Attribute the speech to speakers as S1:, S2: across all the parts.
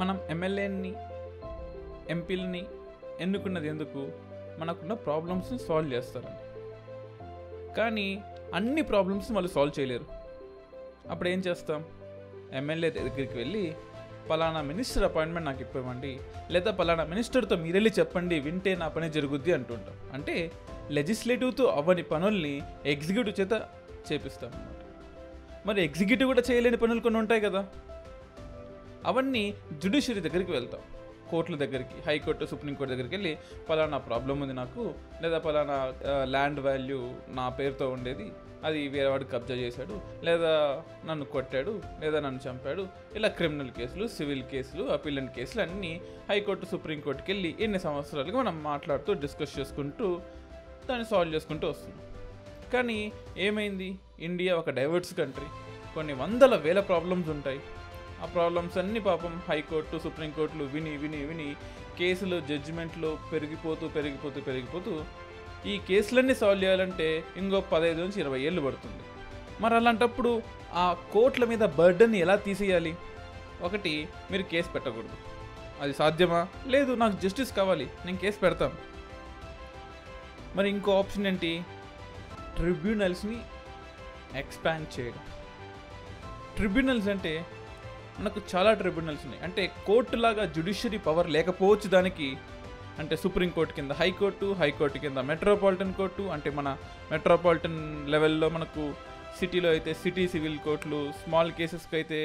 S1: మనం ఎమ్మెల్యేని ఎంపీలని ఎన్నుకున్నది ఎందుకు మనకున్న ప్రాబ్లమ్స్ని సాల్వ్ చేస్తారని కానీ అన్ని ప్రాబ్లమ్స్ వాళ్ళు సాల్వ్ చేయలేరు అప్పుడు ఏం చేస్తాం ఎమ్మెల్యే దగ్గరికి వెళ్ళి పలానా మినిస్టర్ అపాయింట్మెంట్ నాకు ఇప్పమండి లేదా పలానా మినిస్టర్తో మీరెళ్ళి చెప్పండి వింటే నా పని జరుగుద్ది అంటుంటాం అంటే లెజిస్లేటివ్తో అవ్వని పనుల్ని ఎగ్జిక్యూటివ్ చేత చేపిస్తాం అనమాట మరి ఎగ్జిక్యూటివ్ కూడా చేయలేని పనులు కొన్ని ఉంటాయి కదా అవన్నీ జ్యుడిషియరీ దగ్గరికి వెళ్తాం కోర్టుల దగ్గరికి హైకోర్టు సుప్రీంకోర్టు దగ్గరికి వెళ్ళి పలానా ప్రాబ్లం ఉంది నాకు లేదా పలానా ల్యాండ్ వాల్యూ నా పేరుతో ఉండేది అది వేరేవాడు కబ్జా చేశాడు లేదా నన్ను కొట్టాడు లేదా నన్ను చంపాడు ఇలా క్రిమినల్ కేసులు సివిల్ కేసులు అపీలెంట్ కేసులు అన్నీ హైకోర్టు సుప్రీంకోర్టుకి వెళ్ళి ఎన్ని సంవత్సరాలుగా మనం మాట్లాడుతూ డిస్కస్ చేసుకుంటూ దాన్ని సాల్వ్ చేసుకుంటూ వస్తున్నాం కానీ ఏమైంది ఇండియా ఒక డైవర్స్ కంట్రీ కొన్ని వందల వేల ప్రాబ్లమ్స్ ఉంటాయి ఆ ప్రాబ్లమ్స్ అన్నీ పాపం హైకోర్టు సుప్రీంకోర్టులు విని విని విని కేసులు జడ్జిమెంట్లు పెరిగిపోతూ పెరిగిపోతూ పెరిగిపోతూ ఈ కేసులన్నీ సాల్వ్ చేయాలంటే ఇంకో పదహైదు నుంచి ఇరవై ఏళ్ళు పడుతుంది మరి అలాంటప్పుడు ఆ కోర్టుల మీద బర్డన్ ఎలా తీసేయాలి ఒకటి మీరు కేసు పెట్టకూడదు అది సాధ్యమా లేదు నాకు జస్టిస్ కావాలి నేను కేసు పెడతాను మరి ఇంకో ఆప్షన్ ఏంటి ట్రిబ్యునల్స్ని ఎక్స్పాండ్ చేయడం ట్రిబ్యునల్స్ అంటే మనకు చాలా ట్రిబ్యునల్స్ ఉన్నాయి అంటే కోర్టు లాగా జ్యుడిషియరీ పవర్ లేకపోవచ్చు దానికి అంటే సుప్రీంకోర్టు కింద హైకోర్టు హైకోర్టు కింద మెట్రోపాలిటన్ కోర్టు అంటే మన మెట్రోపాలిటన్ లెవెల్లో మనకు సిటీలో అయితే సిటీ సివిల్ కోర్టులు స్మాల్ కేసెస్కి అయితే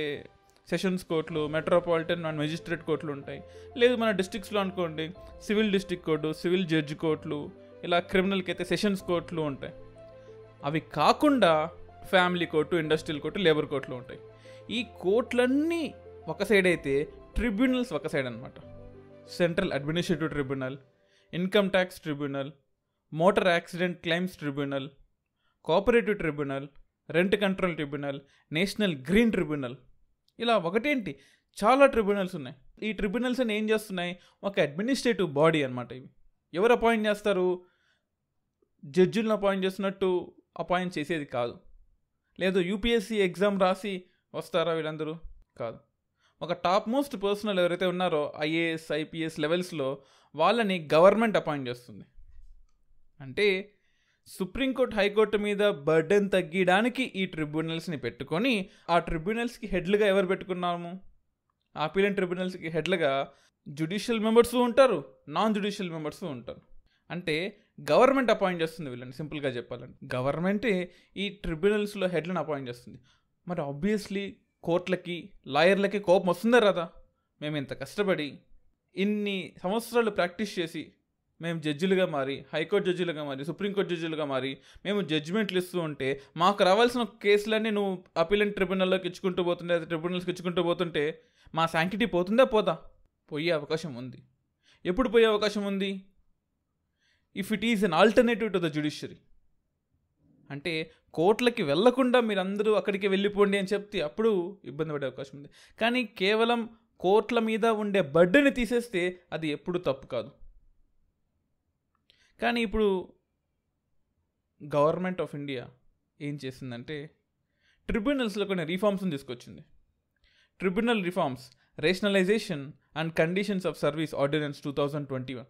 S1: సెషన్స్ కోర్టులు మెట్రోపాలిటన్ అండ్ మెజిస్ట్రేట్ కోర్టులు ఉంటాయి లేదు మన డిస్టిక్స్లో అనుకోండి civil district court civil judge కోర్టులు ఇలా క్రిమినల్కి అయితే సెషన్స్ కోర్టులు ఉంటాయి అవి కాకుండా family court industrial court labour కోర్టులు ఉంటాయి ఈ కోర్టులన్నీ ఒక సైడ్ అయితే ట్రిబ్యునల్స్ ఒక సైడ్ అనమాట central administrative tribunal income tax tribunal motor accident claims tribunal cooperative tribunal rent control tribunal national green tribunal ఇలా ఒకటేంటి చాలా ట్రిబ్యునల్స్ ఉన్నాయి ఈ ట్రిబ్యునల్స్ అని ఏం చేస్తున్నాయి ఒక అడ్మినిస్ట్రేటివ్ బాడీ అనమాట ఇవి ఎవరు అపాయింట్ చేస్తారు జడ్జిలను అపాయింట్ చేసినట్టు అపాయింట్ చేసేది కాదు లేదు యూపీఎస్సీ ఎగ్జామ్ రాసి వస్తారా వీళ్ళందరూ కాదు ఒక టాప్ మోస్ట్ పర్సనల్ ఎవరైతే ఉన్నారో ఐఏఎస్ ఐపీఎస్ లెవెల్స్లో వాళ్ళని గవర్నమెంట్ అపాయింట్ చేస్తుంది అంటే సుప్రీంకోర్టు హైకోర్టు మీద బర్డెన్ తగ్గించడానికి ఈ ట్రిబ్యునల్స్ని పెట్టుకొని ఆ ట్రిబ్యునల్స్కి హెడ్లుగా ఎవరు పెట్టుకున్నాము ఆపీలైన్ ట్రిబ్యునల్స్కి హెడ్లుగా జ్యుడిషియల్ మెంబర్స్ ఉంటారు నాన్ జ్యుడిషియల్ మెంబర్స్ ఉంటారు అంటే గవర్నమెంట్ అపాయింట్ చేస్తుంది వీళ్ళని సింపుల్గా చెప్పాలంటే గవర్నమెంటే ఈ ట్రిబ్యునల్స్లో హెడ్లను అపాయింట్ చేస్తుంది మరి ఆబ్వియస్లీ కోర్టులకి లాయర్లకి కోపం వస్తుందా రాదా మేము ఇంత కష్టపడి ఇన్ని సంవత్సరాలు ప్రాక్టీస్ చేసి మేము జడ్జిలుగా మారి హైకోర్టు జడ్జిలుగా మారి సుప్రీంకోర్టు జడ్జిలుగా మారి మేము జడ్జిమెంట్లు ఇస్తూ ఉంటే మాకు రావాల్సిన కేసులన్నీ నువ్వు అపీల్ అండ్ ట్రిబ్యునల్లోకి ఇచ్చుకుంటూ పోతుంటే ట్రిబ్యునల్స్కి ఇచ్చుకుంటూ పోతుంటే మా శాంక్టిటీ పోతుందా పోదా పోయే అవకాశం ఉంది ఎప్పుడు పోయే అవకాశం ఉంది if it is an alternative to the judiciary అంటే కోర్టులకి వెళ్లకుండా మీరందరూ అక్కడికి వెళ్ళిపోండి అని చెప్తే అప్పుడు ఇబ్బంది పడే అవకాశం ఉంది కానీ కేవలం కోర్టుల మీద ఉండే బర్డెని తీసేస్తే అది ఎప్పుడు తప్పు కాదు కానీ ఇప్పుడు గవర్నమెంట్ ఆఫ్ ఇండియా ఏం చేసిందంటే ట్రిబ్యునల్స్లో కొన్ని రిఫార్మ్స్ని తీసుకొచ్చింది tribunal reforms rationalisation and conditions of service ordinance two thousand twenty one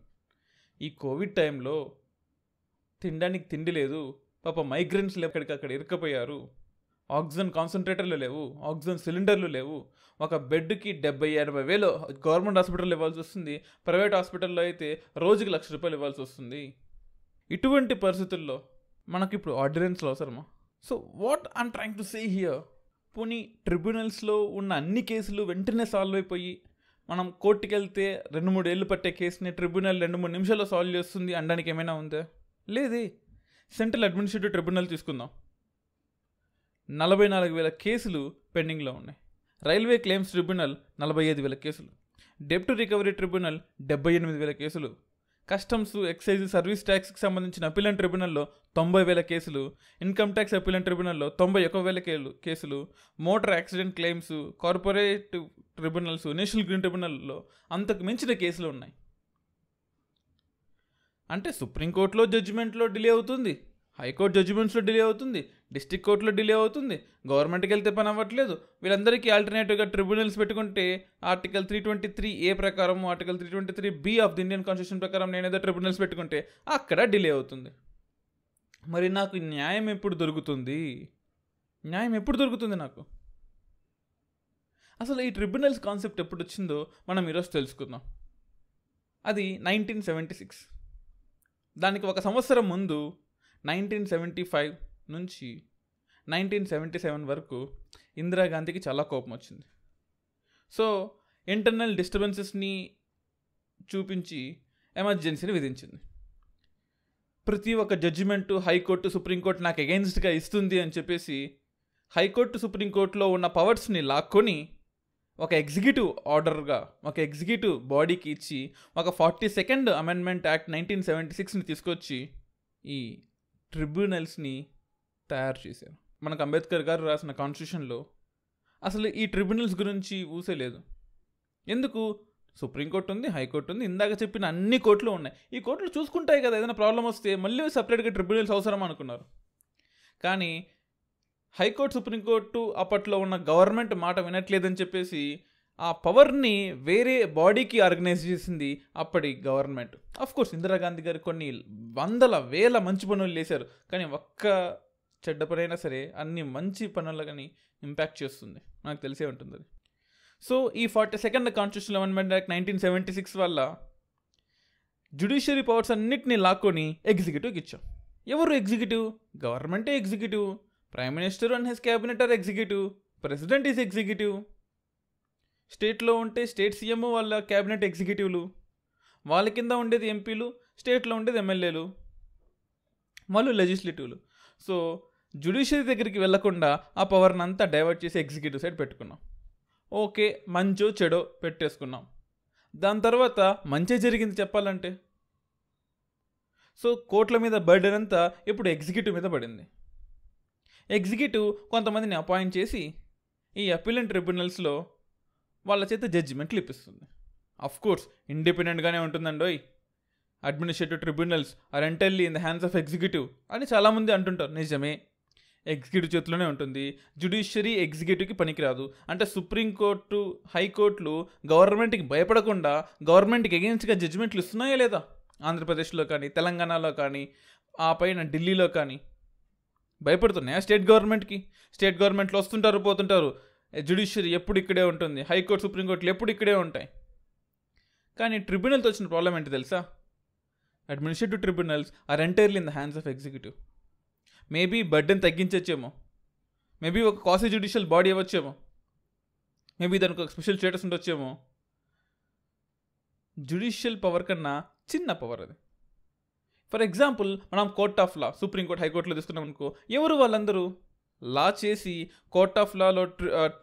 S1: ఈ కోవిడ్ టైంలో తినడానికి తిండి లేదు పాప మైగ్రెంట్స్ ఎక్కడికి అక్కడ ఇరుక్కపోయారు ఆక్సిజన్ కాన్సన్ట్రేటర్లు లేవు ఆక్సిజన్ సిలిండర్లు లేవు ఒక బెడ్కి డెబ్బై ఎనభై వేలు గవర్నమెంట్ హాస్పిటల్ ఇవ్వాల్సి వస్తుంది ప్రైవేట్ హాస్పిటల్లో అయితే రోజుకి లక్ష రూపాయలు ఇవ్వాల్సి వస్తుంది ఇటువంటి పరిస్థితుల్లో మనకి ఇప్పుడు ఆర్డినెన్స్లో అవసరమా so what I'm trying to say here పోనీ ట్రిబ్యునల్స్లో ఉన్న అన్ని కేసులు వెంటనే సాల్వ్ అయిపోయి మనం కోర్టుకి వెళ్తే రెండు మూడు ఏళ్ళు పట్టే కేసుని ట్రిబ్యునల్ రెండు మూడు నిమిషాల్లో సాల్వ్ చేస్తుంది అనడానికి ఏమైనా ఉందా లేదే సెంట్రల్ అడ్మినిస్ట్రేటివ్ ట్రిబ్యునల్ తీసుకుందాం నలభై నాలుగు వేల కేసులు పెండింగ్లో ఉన్నాయి రైల్వే క్లెయిమ్స్ ట్రిబ్యునల్ నలభై ఐదు వేల కేసులు డెప్ట్ రికవరీ ట్రిబ్యునల్ డెబ్బై ఎనిమిది వేల కేసులు కస్టమ్స్ ఎక్సైజ్ సర్వీస్ ట్యాక్స్కి సంబంధించిన అపిలెంట్ ట్రిబ్యునల్లో తొంభై వేల కేసులు ఇన్కమ్ ట్యాక్స్ అపిలెంట్ ట్రిబ్యునల్లో తొంభై ఒక వేల కేసులు motor accident claims corporate tribunals national green ట్రిబ్యునల్లో అంతకు మించిన కేసులు ఉన్నాయి అంటే సుప్రీంకోర్టులో జడ్జిమెంట్లో డిలే అవుతుంది హైకోర్టు జడ్జిమెంట్స్లో డిలే అవుతుంది డిస్టిక్ కోర్టులో డిలే అవుతుంది గవర్నమెంట్కి వెళ్తే పని అవ్వట్లేదు వీళ్ళందరికీ ఆల్టర్నేటివ్గా ట్రిబ్యునల్స్ పెట్టుకుంటే article three twenty three A ప్రకారం article three twenty three B of the Indian constitution ప్రకారం నేనేదో ట్రిబ్యునల్స్ పెట్టుకుంటే అక్కడ డిలే అవుతుంది మరి నాకు న్యాయం ఎప్పుడు దొరుకుతుంది న్యాయం ఎప్పుడు దొరుకుతుంది నాకు అసలు ఈ ట్రిబ్యునల్స్ కాన్సెప్ట్ ఎప్పుడు వచ్చిందో మనం ఈరోజు తెలుసుకుందాం అది నైన్టీన్ సెవెంటీ సిక్స్ దానికి ఒక సంవత్సరం ముందు నైన్టీన్ సెవెంటీ ఫైవ్ నుంచి నైన్టీన్ సెవెంటీ సెవెన్ వరకు ఇందిరాగాంధీకి చాలా కోపం వచ్చింది సో ఇంటర్నల్ డిస్టర్బెన్సెస్ని చూపించి ఎమర్జెన్సీని విధించింది ప్రతి ఒక్క జడ్జిమెంటు హైకోర్టు సుప్రీంకోర్టు నాకు అగెయిన్స్ట్గా ఇస్తుంది అని చెప్పేసి హైకోర్టు సుప్రీంకోర్టులో ఉన్న పవర్స్ని లాక్కొని ఒక ఎగ్జిక్యూటివ్ ఆర్డర్గా ఒక ఎగ్జిక్యూటివ్ బాడీకి ఇచ్చి ఒక forty second amendment act nineteen seventy సిక్స్ని తీసుకొచ్చి ఈ ట్రిబ్యునల్స్ని తయారు చేశారు మనకు అంబేద్కర్ గారు రాసిన కాన్స్టిట్యూషన్లో అసలు ఈ ట్రిబ్యునల్స్ గురించి ఊసే లేదు ఎందుకు సుప్రీంకోర్టు ఉంది హైకోర్టు ఉంది ఇందాక చెప్పిన అన్ని కోర్టులు ఉన్నాయి ఈ కోర్టులు చూసుకుంటాయి కదా ఏదైనా ప్రాబ్లం వస్తే మళ్ళీ సపరేట్గా ట్రిబ్యునల్స్ అవసరం అనుకున్నారు కానీ హైకోర్టు సుప్రీంకోర్టు అప్పట్లో ఉన్న గవర్నమెంట్ మాట వినట్లేదని చెప్పేసి ఆ పవర్ని వేరే బాడీకి ఆర్గనైజ్ చేసింది అప్పటి గవర్నమెంట్ కోర్స్ ఇందిరాగాంధీ గారు కొన్ని వందల వేల మంచి పనులు చేశారు కానీ ఒక్క చెడ్డ పనైనా సరే అన్ని మంచి కానీ ఇంపాక్ట్ చేస్తుంది నాకు తెలిసే ఉంటుంది అది సో ఈ forty second constitution amendment act nineteen seventy six వల్ల జ్యుడిషియరీ పవర్స్ అన్నింటినీ లాక్కొని ఎగ్జిక్యూటివ్కి ఇచ్చాం ఎవరు ఎగ్జిక్యూటివ్ గవర్నమెంటే executive prime minister and his cabinet are executive president is executive స్టేట్లో ఉంటే స్టేట్ సీఎం వాళ్ళ క్యాబినెట్ ఎగ్జిక్యూటివ్లు వాళ్ళ కింద ఉండేది ఎంపీలు స్టేట్లో ఉండేది ఎమ్మెల్యేలు వాళ్ళు లెజిస్లేటివ్లు సో జ్యుడిషియరీ దగ్గరికి వెళ్లకుండా ఆ పవర్ని అంతా డైవర్ట్ చేసి ఎగ్జిక్యూటివ్ సైడ్ పెట్టుకున్నాం ఓకే మంచో చెడో పెట్టేసుకున్నాం దాని తర్వాత మంచి జరిగింది చెప్పాలంటే సో కోర్టుల మీద బర్డెన్ అంతా ఇప్పుడు ఎగ్జిక్యూటివ్ మీద పడింది ఎగ్జిక్యూటివ్ కొంతమందిని అపాయింట్ చేసి ఈ అపీలెంట్ ట్రిబ్యునల్స్లో వాళ్ళ చేత జడ్జిమెంట్లు ఇప్పిస్తుంది అఫ్కోర్స్ ఇండిపెండెంట్గానే ఉంటుందండి administrative tribunals are entirely in the hands of executive అని చాలామంది అంటుంటారు నిజమే ఎగ్జిక్యూటివ్ చేతిలోనే ఉంటుంది జ్యుడిషియరీ ఎగ్జిక్యూటివ్కి పనికిరాదు అంటే సుప్రీంకోర్టు హైకోర్టులు గవర్నమెంట్కి భయపడకుండా గవర్నమెంట్కి ఎగెన్స్ట్గా జడ్జిమెంట్లు ఇస్తున్నాయా లేదా ఆంధ్రప్రదేశ్లో కానీ తెలంగాణలో కానీ ఆ పైన ఢిల్లీలో కానీ భయపడుతున్నాయా స్టేట్ గవర్నమెంట్కి స్టేట్ గవర్నమెంట్లో వస్తుంటారు పోతుంటారు జ్యుడిషియరీ ఎప్పుడు ఇక్కడే ఉంటుంది హైకోర్టు సుప్రీంకోర్టులు ఎప్పుడు ఇక్కడే ఉంటాయి కానీ ట్రిబ్యునల్తో వచ్చిన ప్రాబ్లం ఏంటి తెలుసా administrative tribunals are entirely in the hands of executive maybe burden తగ్గించచ్చేమో మేబీ ఒక కాసి జ్యుడిషియల్ బాడీ అవ్వచ్చేమో మేబీ దానికి ఒక స్పెషల్ స్టేటస్ ఉండొచ్చేమో జ్యుడిషియల్ పవర్ కన్నా చిన్న పవర్ అది ఫర్ ఎగ్జాంపుల్ మనం కోర్ట్ ఆఫ్ లా సుప్రీంకోర్టు హైకోర్టులో తీసుకున్నాం అనుకో ఎవరు వాళ్ళందరూ లా చేసి కోర్ట్ ఆఫ్ లాలో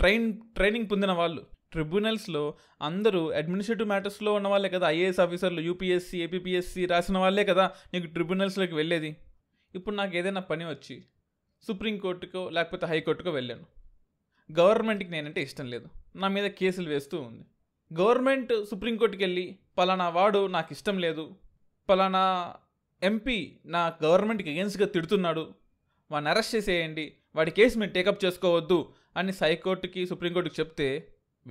S1: ట్రైన్ ట్రైనింగ్ పొందిన వాళ్ళు ట్రిబ్యునల్స్లో అందరూ అడ్మినిస్ట్రేటివ్ మ్యాటర్స్లో ఉన్న వాళ్ళే కదా ఐఏఎస్ ఆఫీసర్లు యూపీఎస్సీ ఏపీఎస్సీ రాసిన వాళ్ళే కదా నీకు ట్రిబ్యునల్స్లోకి వెళ్ళేది ఇప్పుడు నాకు ఏదైనా పని వచ్చి సుప్రీంకోర్టుకో లేకపోతే హైకోర్టుకో వెళ్ళాను గవర్నమెంట్కి నేనంటే ఇష్టం లేదు నా మీద కేసులు వేస్తూ ఉంది గవర్నమెంట్ సుప్రీంకోర్టుకి వెళ్ళి పలానా వాడు నాకు ఇష్టం లేదు పలానా ఎంపీ నా గవర్నమెంట్కి అగేన్స్ట్గా తిడుతున్నాడు వాడిని అరెస్ట్ చేసేయండి వాడి కేసు మేము టేకప్ చేసుకోవద్దు అని హైకోర్టుకి సుప్రీంకోర్టుకి చెప్తే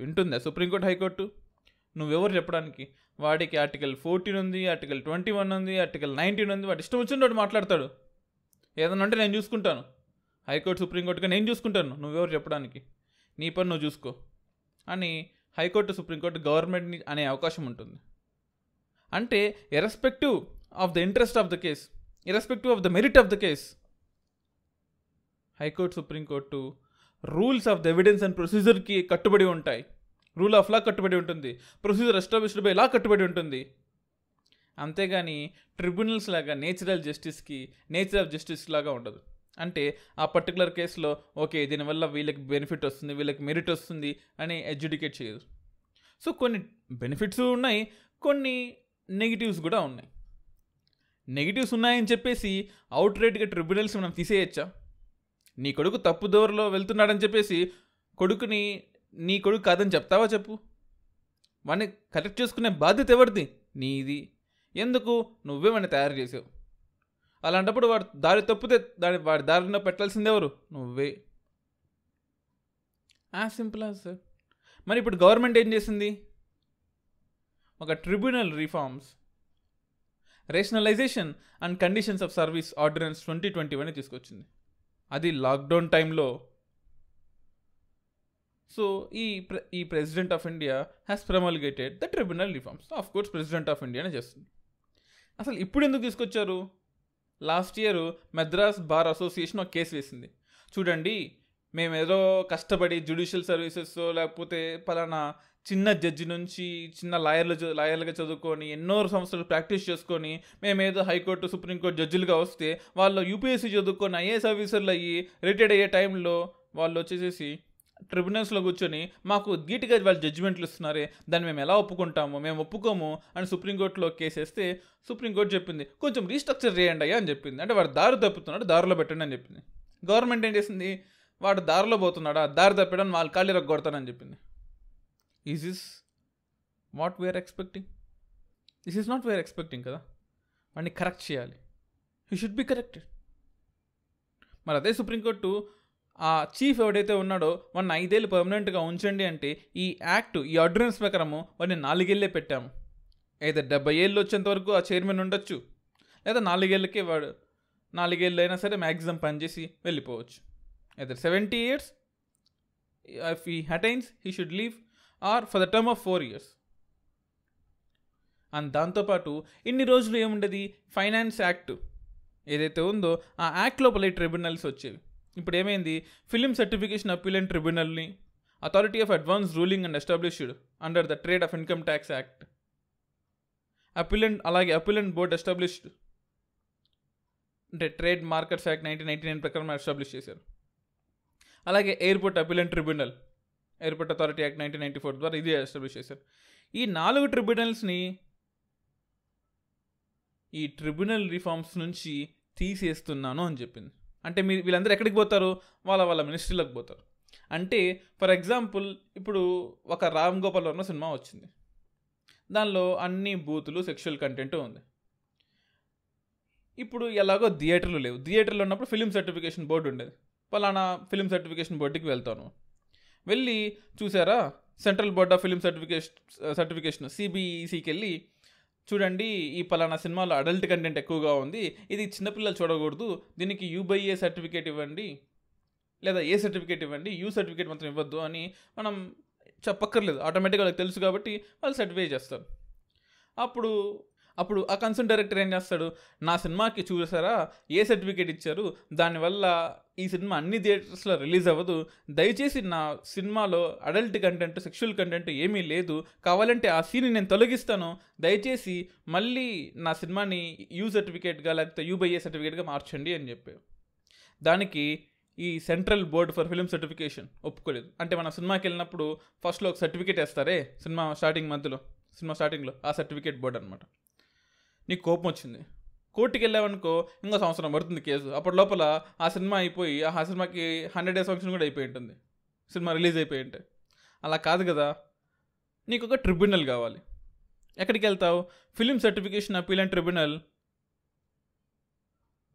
S1: వింటుందా సుప్రీంకోర్టు హైకోర్టు నువ్వెవరు చెప్పడానికి వాడికి ఆర్టికల్ ఫోర్టీన్ ఉంది ఆర్టికల్ ట్వంటీ వన్ ఉంది ఆర్టికల్ నైన్టీన్ ఉంది వాడు ఇష్టం వాడు మాట్లాడతాడు ఏదన్నా అంటే నేను చూసుకుంటాను హైకోర్టు సుప్రీంకోర్టుగా నేను చూసుకుంటాను నువ్వెవరు చెప్పడానికి నీ పని నువ్వు చూసుకో అని హైకోర్టు సుప్రీంకోర్టు గవర్నమెంట్ని అనే అవకాశం ఉంటుంది అంటే irrespective of the interest of the case irrespective of the merit of the case high court supreme court rules of the evidence and ప్రొసీజర్కి కట్టుబడి ఉంటాయి రూల్ ఆఫ్ లా కట్టుబడి ఉంటుంది ప్రొసీజర్ ఎస్టాబ్లిష్డ్ బై లా కట్టుబడి ఉంటుంది అంతేగాని ట్రిబ్యునల్స్ లాగా నేచురల్ జస్టిస్కి నేచర్ ఆఫ్ జస్టిస్ లాగా ఉండదు అంటే ఆ పర్టికులర్ కేసులో ఓకే దీనివల్ల వీళ్ళకి బెనిఫిట్ వస్తుంది వీళ్ళకి మెరిట్ వస్తుంది అని ఎడ్యుడికేట్ చేయదు సో కొన్ని బెనిఫిట్స్ ఉన్నాయి కొన్ని నెగిటివ్స్ కూడా ఉన్నాయి నెగిటివ్స్ ఉన్నాయని చెప్పేసి అవుట్ రేట్గా ట్రిబ్యునల్స్ మనం తీసేయచ్చా నీ కొడుకు తప్పు దోరలో వెళ్తున్నాడని చెప్పేసి కొడుకుని నీ కొడుకు కాదని చెప్తావా చెప్పు వాడిని కరెక్ట్ చేసుకునే బాధ్యత ఎవరిది నీది ఎందుకు నువ్వే వాడిని తయారు చేసావు అలాంటప్పుడు వాడు దారి తప్పితే దాని వాడి దారిలో పెట్టాల్సింది ఎవరు నువ్వే యాజ్ సింపుల్ సార్ మరి ఇప్పుడు గవర్నమెంట్ ఏం చేసింది ఒక tribunal reforms rationalisation and conditions of service ordinance twenty twenty one తీసుకొచ్చింది అది లాక్డౌన్ టైంలో సో ఈ ప్రె ఈ president of India has promulgated the tribunal reforms of course president of ఇండియానే చేస్తుంది అసలు ఇప్పుడు ఎందుకు తీసుకొచ్చారు last year Madras bar association ఒక కేసు వేసింది చూడండి మేము ఏదో కష్టపడి జుడిషియల్ సర్వీసెస్ లేకపోతే పలానా చిన్న జడ్జి నుంచి చిన్న లాయర్లు లాయర్లుగా చదువుకొని ఎన్నో సంవత్సరాలు ప్రాక్టీస్ చేసుకొని మేమేదో హైకోర్టు సుప్రీంకోర్టు జడ్జిలుగా వస్తే వాళ్ళు యూపీఎస్సీ చదువుకొని ఐఏఎస్ ఆఫీసర్లు అయ్యి రిటైర్డ్ అయ్యే టైంలో వాళ్ళు వచ్చేసేసి ట్రిబ్యునల్స్లో కూర్చొని మాకు ధీటుగా వాళ్ళు జడ్జిమెంట్లు ఇస్తున్నారే దాన్ని మేము ఎలా ఒప్పుకుంటాము మేము ఒప్పుకోము అని సుప్రీంకోర్టులో కేసేస్తే సుప్రీంకోర్టు చెప్పింది కొంచెం రీస్ట్రక్చర్ చేయండి అయ్యా అని చెప్పింది అంటే వాడు దారి తప్పుతున్నాడు దారిలో పెట్టండి అని చెప్పింది గవర్నమెంట్ ఏం చేసింది వాడు దారిలో పోతున్నాడా దారి తప్పడం వాళ్ళ కాళ్ళు రగ్గొడతానని చెప్పింది is is what we are expecting this is not we are expecting కదా వాడిని కరెక్ట్ చేయాలి హీ షుడ్ బి కరెక్టెడ్ మరి అదే సుప్రీంకోర్టు ఆ చీఫ్ ఎవడైతే ఉన్నాడో వాడిని ఐదేళ్ళు పర్మనెంట్గా ఉంచండి అంటే ఈ యాక్ట్ ఈ ఆర్డినెన్స్ ప్రకారము వాడిని నాలుగేళ్లే పెట్టాము అయితే డెబ్బై ఏళ్ళు వచ్చేంత వరకు ఆ చైర్మన్ ఉండొచ్చు లేదా నాలుగేళ్ళకే వాడు నాలుగేళ్ళు అయినా సరే మ్యాక్సిమం పనిచేసి వెళ్ళిపోవచ్చు either 70 years, if he attains, he should leave, or for the term of four years and దాంతోపాటు ఇన్ని రోజులు ఏముండేది ఫైనాన్స్ యాక్ట్ ఏదైతే ఉందో ఆ యాక్ట్ లోపల ట్రిబ్యునల్స్ వచ్చేవి ఇప్పుడు ఏమైంది ఫిలిం సర్టిఫికేషన్ అప్పీల్ అండ్ ట్రిబ్యునల్ని authority of advance ruling and established under the trade of income tax act appellate అలాగే అపిలెంట్ బోర్డ్ ఎస్టాబ్లిష్డ్ అంటే trade markets act nineteen ninety nine ప్రకారం ఎస్టాబ్లిష్ చేశారు అలాగే airport appeal and tribunal airport authority act nineteen ninety four ద్వారా ఇది establish చేశారు ఈ నాలుగు ట్రిబ్యునల్స్ని ఈ ట్రిబ్యునల్ రిఫార్మ్స్ నుంచి తీసేస్తున్నాను అని చెప్పింది అంటే మీరు వీళ్ళందరూ ఎక్కడికి పోతారు వాళ్ళ వాళ్ళ మినిస్ట్రీలకు పోతారు అంటే ఫర్ ఎగ్జాంపుల్ ఇప్పుడు ఒక రామ్ గోపాల్ వర్మ సినిమా వచ్చింది దానిలో అన్ని బూతులు సెక్షువల్ కంటెంట్ ఉంది ఇప్పుడు ఎలాగో థియేటర్లు లేవు థియేటర్లు ఉన్నప్పుడు ఫిలిం సర్టిఫికేషన్ బోర్డు ఉండేది పలానా ఫిలిం సర్టిఫికేషన్ బోర్డుకి వెళ్తాను వెళ్ళి చూసారా central board of film certification certification సిబిఈసికి వెళ్ళి చూడండి ఈ పలానా సినిమాలో అడల్ట్ కంటెంట్ ఎక్కువగా ఉంది ఇది చిన్నపిల్లలు చూడకూడదు దీనికి యూబైఏ సర్టిఫికేట్ ఇవ్వండి లేదా ఏ సర్టిఫికేట్ ఇవ్వండి యూ సర్టిఫికేట్ మాత్రం ఇవ్వద్దు అని మనం చెప్పక్కర్లేదు ఆటోమేటిక్గా వాళ్ళకి తెలుసు కాబట్టి వాళ్ళు సర్టిఫై చేస్తారు అప్పుడు అప్పుడు ఆ కన్సర్న్ డైరెక్టర్ ఏం చేస్తాడు నా సినిమాకి చూసారా ఏ సర్టిఫికేట్ ఇచ్చారు దానివల్ల ఈ సినిమా అన్ని థియేటర్స్లో రిలీజ్ అవ్వదు దయచేసి నా సినిమాలో అడల్ట్ కంటెంట్ సెక్షువల్ కంటెంట్ ఏమీ లేదు కావాలంటే ఆ సీన్ నేను తొలగిస్తాను దయచేసి మళ్ళీ నా సినిమాని యూ సర్టిఫికేట్గా లేకపోతే యూబైఏ సర్టిఫికేట్గా మార్చండి అని చెప్పి దానికి ఈ central board for film certification ఒప్పుకోలేదు అంటే మన సినిమాకి వెళ్ళినప్పుడు ఫస్ట్లో ఒక సర్టిఫికేట్ వేస్తారే సినిమా స్టార్టింగ్ మధ్యలో సినిమా స్టార్టింగ్లో ఆ సర్టిఫికేట్ బోర్డు అనమాట నీకు కోపం వచ్చింది కోర్టుకి వెళ్ళావనుకో ఇంకో సంవత్సరం పడుతుంది కేసు అప్పటి లోపల ఆ సినిమా అయిపోయి ఆ సినిమాకి హండ్రెడ్ డేస్ ఫంక్షన్ కూడా అయిపోయి ఉంటుంది సినిమా రిలీజ్ అయిపోయి ఉంటే అలా కాదు కదా నీకు ఒక ట్రిబ్యునల్ కావాలి ఎక్కడికి వెళ్తావు film certification appeal and tribunal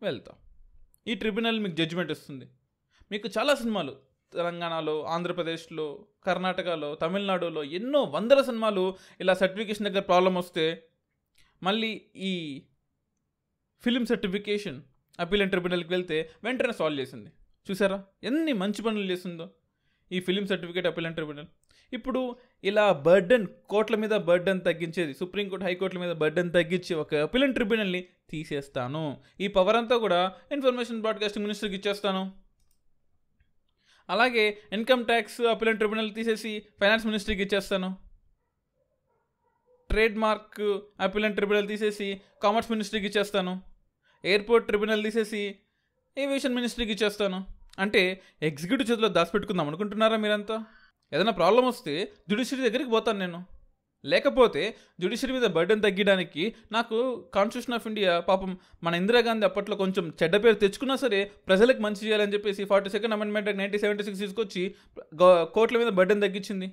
S1: వెళ్తాం ఈ ట్రిబ్యునల్ మీకు జడ్జిమెంట్ ఇస్తుంది మీకు చాలా సినిమాలు తెలంగాణలో ఆంధ్రప్రదేశ్లో కర్ణాటకలో తమిళనాడులో ఎన్నో వందల సినిమాలు ఇలా సర్టిఫికేషన్ దగ్గర ప్రాబ్లం వస్తే మళ్ళీ ఈ ఫిలిం సర్టిఫికేషన్ అప్పీల్ ట్రిబ్యునల్కి వెళ్తే వెంటనే సాల్వ్ చేసింది చూసారా ఎన్ని మంచి పనులు చేసిందో ఈ ఫిలిం సర్టిఫికేట్ అప్పీల్ ట్రిబ్యునల్ ఇప్పుడు ఇలా బర్డన్ కోట్ల మీద బర్డన్ తగ్గించేది సుప్రీంకోర్టు హైకోర్టుల మీద బర్డన్ తగ్గించి ఒక అప్పీల్ ట్రిబ్యునల్ని తీసేస్తాను ఈ పవర్ అంతా కూడా ఇన్ఫర్మేషన్ బ్రాడ్కాస్టింగ్ మినిస్టర్కి ఇచ్చేస్తాను అలాగే ఇన్కమ్ ట్యాక్స్ అప్పీల్ ట్రిబ్యునల్ తీసేసి ఫైనాన్స్ మినిస్టర్కి ఇచ్చేస్తాను trade mark appeal and tribunal తీసేసి కామర్స్ మినిస్ట్రీకి ఇచ్చేస్తాను ఎయిర్పోర్ట్ ట్రిబ్యునల్ తీసేసి ఏవియేషన్ మినిస్ట్రీకి ఇచ్చేస్తాను అంటే ఎగ్జిక్యూటివ్ చేతిలో దాచిపెట్టుకుందాం అనుకుంటున్నారా మీరంతా ఏదైనా ప్రాబ్లం వస్తే జ్యుడిషియరీ దగ్గరికి పోతాను నేను లేకపోతే జ్యుడిషియరీ మీద బర్డెన్ తగ్గడానికి నాకు కాన్స్టిట్యూషన్ ఆఫ్ ఇండియా పాపం మన ఇందిరాగాంధీ అప్పట్లో కొంచెం చెడ్డ పేరు తెచ్చుకున్నా సరే ప్రజలకు మంచి చేయాలని చెప్పేసి forty second amendment nineteen seventy six తీసుకొచ్చి కోర్టుల మీద బర్డెన్ తగ్గించింది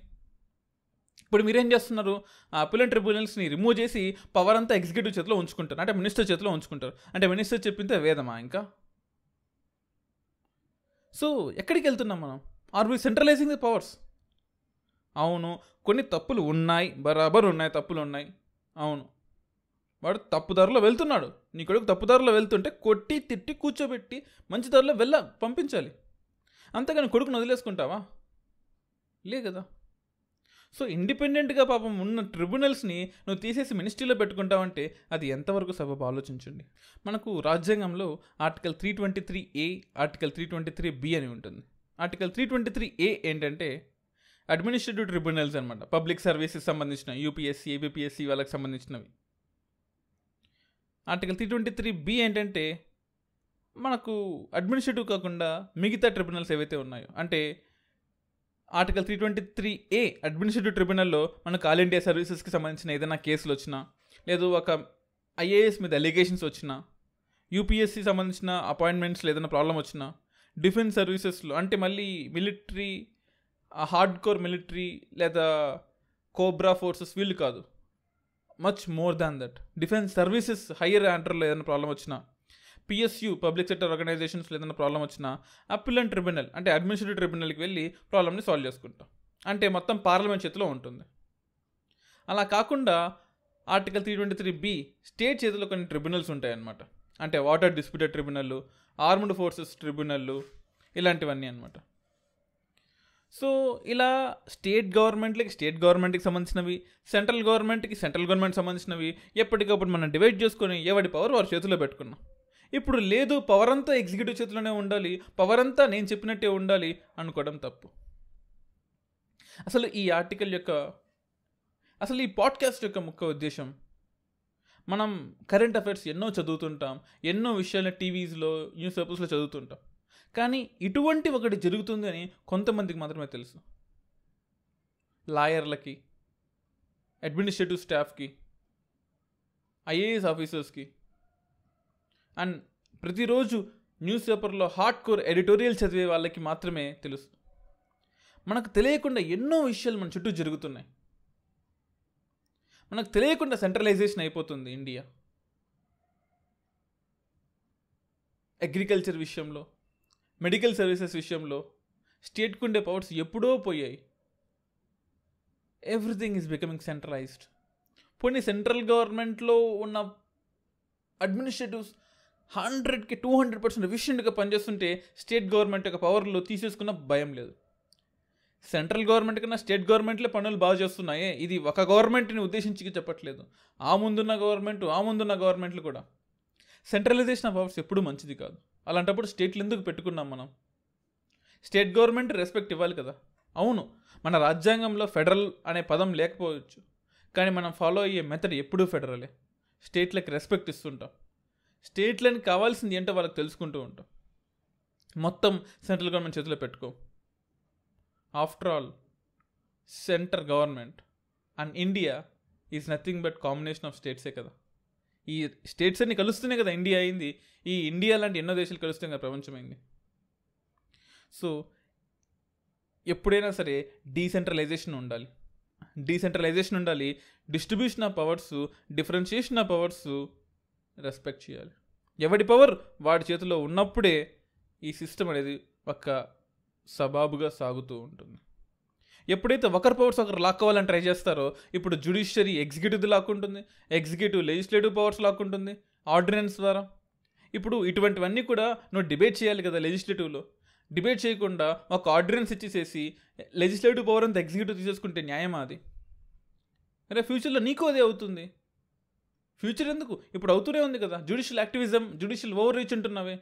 S1: ఇప్పుడు మీరేం చేస్తున్నారు ఆ అండ్ ట్రిబ్యునల్స్ని రిమూవ్ చేసి పవర్ అంతా ఎగ్జిక్యూటివ్ చేతిలో ఉంచుకుంటారు అంటే మినిస్టర్ చేతిలో ఉంచుకుంటారు అంటే మినిస్టర్ చెప్పితే వేదమా ఇంకా సో ఎక్కడికి వెళ్తున్నాం మనం are we centralising the powers అవును కొన్ని తప్పులు ఉన్నాయి బరాబర్ ఉన్నాయి తప్పులు ఉన్నాయి అవును వాడు ధరలో వెళ్తున్నాడు నీ కొడుకు తప్పుదారిలో వెళ్తుంటే కొట్టి తిట్టి కూర్చోబెట్టి మంచి ధరలో వెళ్ళ పంపించాలి అంతేగాని కొడుకుని వదిలేసుకుంటావా లే కదా సో ఇండిపెండెంట్గా పాపం ఉన్న ట్రిబ్యునల్స్ని నువ్వు తీసేసి మినిస్ట్రీలో పెట్టుకుంటావంటే అది ఎంతవరకు సబబు ఆలోచించండి మనకు రాజ్యాంగంలో article three twenty three A article three twenty three B అని ఉంటుంది article three twenty three A ఏంటంటే అడ్మినిస్ట్రేటివ్ ట్రిబ్యునల్స్ అనమాట పబ్లిక్ సర్వీసెస్ సంబంధించిన యూపీఎస్సీ ఏబిపిఎస్సి వాళ్ళకి సంబంధించినవి article three twenty three B ఏంటంటే మనకు అడ్మినిస్ట్రేటివ్ కాకుండా మిగతా ట్రిబ్యునల్స్ ఏవైతే ఉన్నాయో అంటే article three twenty three A administrative ట్రిబ్యునల్లో మనకు ఆల్ ఇండియా సర్వీసెస్కి సంబంధించిన ఏదైనా కేసులు వచ్చినా లేదు ఒక ఐఏఎస్ మీద అలిగేషన్స్ వచ్చినా యూపీఎస్సి సంబంధించిన అపాయింట్మెంట్స్లో ఏదైనా ప్రాబ్లం వచ్చినా డిఫెన్స్ సర్వీసెస్లో అంటే మళ్ళీ మిలిటరీ హార్డ్ కోర్ మిలిటరీ లేదా కోబ్రా ఫోర్సెస్ వీళ్ళు కాదు much more than that defence services higher యాంటర్లో ఏదైనా ప్రాబ్లం వచ్చినా పిఎస్యు పబ్లిక్ సెక్టర్ ఆర్గనైజేషన్స్ ఏదైనా ప్రాబ్లం వచ్చినా అప్పీల్ అండ్ ట్రిబ్యునల్ అంటే అడ్మినిస్ట్రేటివ్ ట్రిబ్యునల్కి వెళ్ళి ప్రాబ్లమ్ని సాల్వ్ చేసుకుంటాం అంటే మొత్తం పార్లమెంట్ చేతిలో ఉంటుంది అలా కాకుండా article three twenty three B state చేతిలో కొన్ని ట్రిబ్యునల్స్ ఉంటాయన్నమాట అంటే వాటర్ డిస్ప్యూటెడ్ ట్రిబ్యునల్లు ఆర్మ్డ్ ఫోర్సెస్ ట్రిబ్యునల్లు ఇలాంటివన్నీ అనమాట సో ఇలా స్టేట్ గవర్నమెంట్లకి స్టేట్ గవర్నమెంట్కి సంబంధించినవి సెంట్రల్ గవర్నమెంట్కి సెంట్రల్ గవర్నమెంట్ సంబంధించినవి ఎప్పటికప్పుడు మనం డివైడ్ చేసుకొని ఎవడి పవర్ వారి చేతిలో పెట్టుకున్నాం ఇప్పుడు లేదు పవర్ అంతా ఎగ్జిక్యూటివ్ చేతిలోనే ఉండాలి పవర్ అంతా నేను చెప్పినట్టే ఉండాలి అనుకోవడం తప్పు అసలు ఈ ఆర్టికల్ యొక్క అసలు ఈ పాడ్కాస్ట్ యొక్క ముఖ్య ఉద్దేశం మనం కరెంట్ అఫైర్స్ ఎన్నో చదువుతుంటాం ఎన్నో విషయాలు టీవీస్లో న్యూస్ పేపర్స్లో చదువుతుంటాం కానీ ఇటువంటి ఒకటి జరుగుతుందని కొంతమందికి మాత్రమే తెలుసు లాయర్లకి అడ్మినిస్ట్రేటివ్ స్టాఫ్కి ఐఏఎస్ ఆఫీసర్స్కి అండ్ ప్రతిరోజు న్యూస్ పేపర్లో హార్డ్ కోర్ ఎడిటోరియల్ చదివే వాళ్ళకి మాత్రమే తెలుసు మనకు తెలియకుండా ఎన్నో విషయాలు మన చుట్టూ జరుగుతున్నాయి మనకు తెలియకుండా సెంట్రలైజేషన్ అయిపోతుంది ఇండియా అగ్రికల్చర్ విషయంలో మెడికల్ సర్వీసెస్ విషయంలో స్టేట్కు ఉండే పవర్స్ ఎప్పుడో పోయాయి ఎవ్రీథింగ్ ఈజ్ బికమింగ్ సెంట్రలైజ్డ్ పోనీ సెంట్రల్ గవర్నమెంట్లో ఉన్న అడ్మినిస్ట్రేటివ్స్ హండ్రెడ్కి టూ హండ్రెడ్ పర్సెంట్ ఎఫిషియెంట్గా పనిచేస్తుంటే స్టేట్ గవర్నమెంట్ యొక్క పవర్లో తీసేసుకున్న భయం లేదు సెంట్రల్ గవర్నమెంట్ కన్నా స్టేట్ గవర్నమెంట్లే పనులు బాగా చేస్తున్నాయి ఇది ఒక గవర్నమెంట్ని ఉద్దేశించి చెప్పట్లేదు ఆ ముందున్న గవర్నమెంట్ ఆ ముందున్న గవర్నమెంట్లు కూడా సెంట్రలైజేషన్ ఆఫ్ పవర్స్ ఎప్పుడూ మంచిది కాదు అలాంటప్పుడు స్టేట్లు ఎందుకు పెట్టుకున్నాం మనం స్టేట్ గవర్నమెంట్ రెస్పెక్ట్ ఇవ్వాలి కదా అవును మన రాజ్యాంగంలో ఫెడరల్ అనే పదం లేకపోవచ్చు కానీ మనం ఫాలో అయ్యే మెథడ్ ఎప్పుడూ ఫెడరలే స్టేట్లకు రెస్పెక్ట్ ఇస్తుంటాం స్టేట్లను కావాల్సింది ఏంటో వాళ్ళకి తెలుసుకుంటూ ఉంటాం మొత్తం సెంట్రల్ గవర్నమెంట్ చేతిలో పెట్టుకో after all centre government and India is nothing but combination of స్టేట్సే కదా ఈ స్టేట్స్ అన్ని కలుస్తూనే కదా ఇండియా అయింది ఈ ఇండియా లాంటి ఎన్నో దేశాలు కలుస్తాయి కదా ప్రపంచమైంది సో ఎప్పుడైనా సరే డీసెంట్రలైజేషన్ ఉండాలి డీసెంట్రలైజేషన్ ఉండాలి distribution of powers differentiation of powers respect చేయాలి ఎవడి పవర్ వాడి చేతిలో ఉన్నప్పుడే ఈ సిస్టమ్ అనేది ఒక సబాబుగా సాగుతూ ఉంటుంది ఎప్పుడైతే ఒకరి పవర్స్ ఒకరు లాక్కోవాలని ట్రై చేస్తారో ఇప్పుడు జ్యుడిషియరీ ఎగ్జిక్యూటివ్ది లాక్కుంటుంది ఎగ్జిక్యూటివ్ లెజిస్లేటివ్ పవర్స్ లాక్కుంటుంది ఆర్డినెన్స్ ద్వారా ఇప్పుడు ఇటువంటివన్నీ కూడా నువ్వు డిబేట్ చేయాలి కదా లెజిస్లేటివ్లో డిబేట్ చేయకుండా ఒక ఆర్డినెన్స్ ఇచ్చేసేసి లెజిస్లేటివ్ పవర్ అంతా ఎగ్జిక్యూటివ్ తీసేసుకుంటే న్యాయమా అది అరే ఫ్యూచర్లో నీకు అదే అవుతుంది ఫ్యూచర్ ఎందుకు ఇప్పుడు అవుతూనే ఉంది కదా judicial activism judicial overreach అంటున్నావే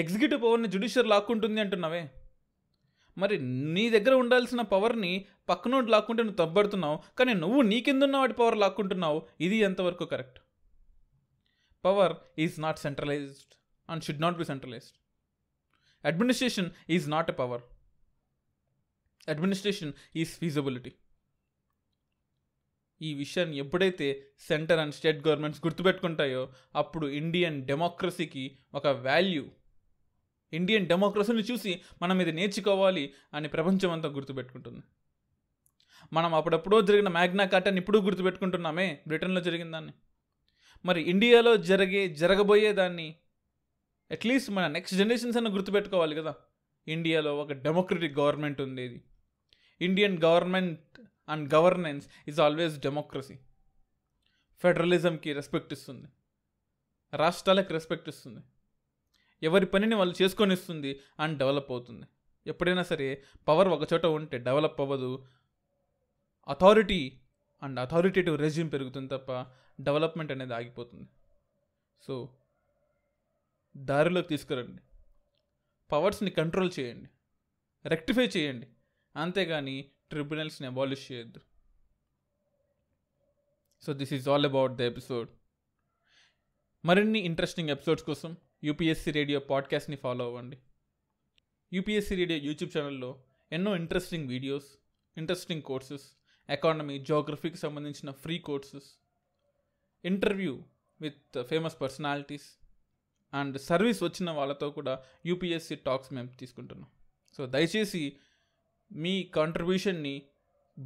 S1: ఎగ్జిక్యూటివ్ పవర్ని జ్యుడిషియర్ లాక్కుంటుంది అంటున్నావే మరి నీ దగ్గర ఉండాల్సిన పవర్ని పక్కనోడు లాక్కుంటే నువ్వు తప్పబడుతున్నావు కానీ నువ్వు నీకెందున్న వాటి పవర్ లాక్కుంటున్నావు ఇది ఎంతవరకు correct power is not centralised and should not be centralised administration is not a power administration is feasibility ఈ విషయాన్ని ఎప్పుడైతే సెంటర్ అండ్ స్టేట్ గవర్నమెంట్స్ గుర్తుపెట్టుకుంటాయో అప్పుడు ఇండియన్ డెమోక్రసీకి ఒక వాల్యూ ఇండియన్ డెమోక్రసీని చూసి మనం ఇది నేర్చుకోవాలి అని ప్రపంచం అంతా గుర్తుపెట్టుకుంటుంది మనం అప్పుడప్పుడో జరిగిన మ్యాగ్నా కాటాన్ని ఇప్పుడు గుర్తుపెట్టుకుంటున్నామే బ్రిటన్లో జరిగిన దాన్ని మరి ఇండియాలో జరిగే జరగబోయే దాన్ని అట్లీస్ట్ మన నెక్స్ట్ జనరేషన్స్ అన్న గుర్తుపెట్టుకోవాలి కదా ఇండియాలో ఒక డెమోక్రటిక్ గవర్నమెంట్ ఉండేది Indian government and governance is always democracy ఫెడరలిజంకి రెస్పెక్ట్ ఇస్తుంది రాష్ట్రాలకు రెస్పెక్ట్ ఇస్తుంది ఎవరి పనిని వాళ్ళు చేసుకొని ఇస్తుంది అండ్ డెవలప్ అవుతుంది ఎప్పుడైనా సరే పవర్ ఒకచోట ఉంటే డెవలప్ అవ్వదు అథారిటీ అండ్ అథారిటేటివ్ రెజ్యూమ్ పెరుగుతుంది తప్ప డెవలప్మెంట్ అనేది ఆగిపోతుంది సో దారిలోకి తీసుకురండి పవర్స్ని కంట్రోల్ చేయండి రెక్టిఫై చేయండి అంతేగాని ట్రిబ్యునల్స్ని అబాలిష్ చేయొద్దు so this is all about the episode మరిన్ని ఇంట్రెస్టింగ్ ఎపిసోడ్స్ కోసం యూపీఎస్సీ రేడియో పాడ్కాస్ట్ని ఫాలో అవ్వండి యూపీఎస్సీ రేడియో యూట్యూబ్ ఛానల్లో ఎన్నో interesting videos interesting courses economy జోగ్రఫీకి సంబంధించిన free courses interview with famous personalities and service వచ్చిన వాళ్ళతో కూడా యూపీఎస్సీ టాక్స్ మేము తీసుకుంటున్నాం సో దయచేసి మీ కాంట్రిబ్యూషన్ని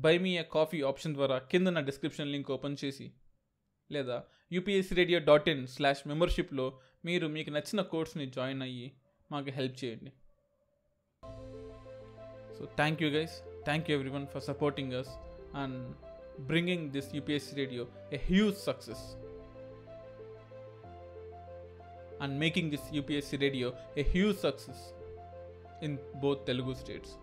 S1: buy me a coffee option ద్వారా కింద నా డిస్క్రిప్షన్ లింక్ ఓపెన్ చేసి లేదా UPSC radio dot in slash మెంబర్షిప్లో మీరు మీకు నచ్చిన కోర్స్ని జాయిన్ అయ్యి మాకు హెల్ప్ చేయండి so thank you guys thank you everyone for supporting us and bringing this UPSC radio a huge success and making this UPSC radio a huge success in both Telugu states